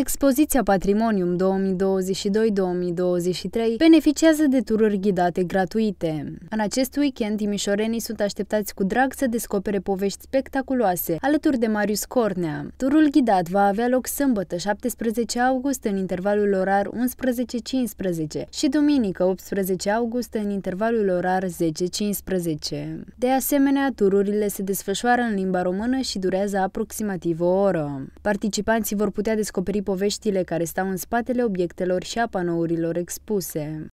Expoziția Patrimonium 2022-2023 beneficiază de tururi ghidate gratuite. În acest weekend, timișorenii sunt așteptați cu drag să descopere povești spectaculoase alături de Marius Cornea. Turul ghidat va avea loc sâmbătă 17 august în intervalul orar 11-15 și duminică 18 august în intervalul orar 10-15. De asemenea, tururile se desfășoară în limba română și durează aproximativ o oră. Participanții vor putea descoperi poveștile care stau în spatele obiectelor și a panourilor expuse.